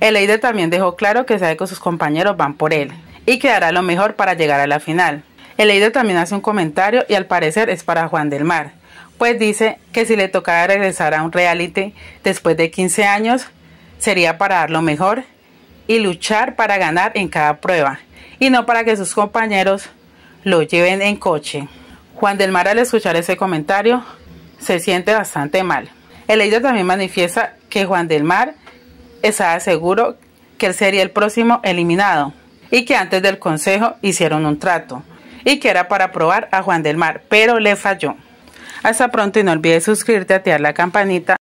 El Eider también dejó claro que sabe que sus compañeros van por él y que hará lo mejor para llegar a la final. El Eider también hace un comentario y al parecer es para Juan del Mar, pues dice que si le tocara regresar a un reality después de 15 años, sería para dar lo mejor y luchar para ganar en cada prueba y no para que sus compañeros lo lleven en coche. Juan del Mar al escuchar ese comentario se siente bastante mal. El Eider también manifiesta que Juan del Mar estaba seguro que él sería el próximo eliminado y que antes del consejo hicieron un trato y que era para probar a Juan del Mar, pero le falló. Hasta pronto y no olvides suscribirte, a activar la campanita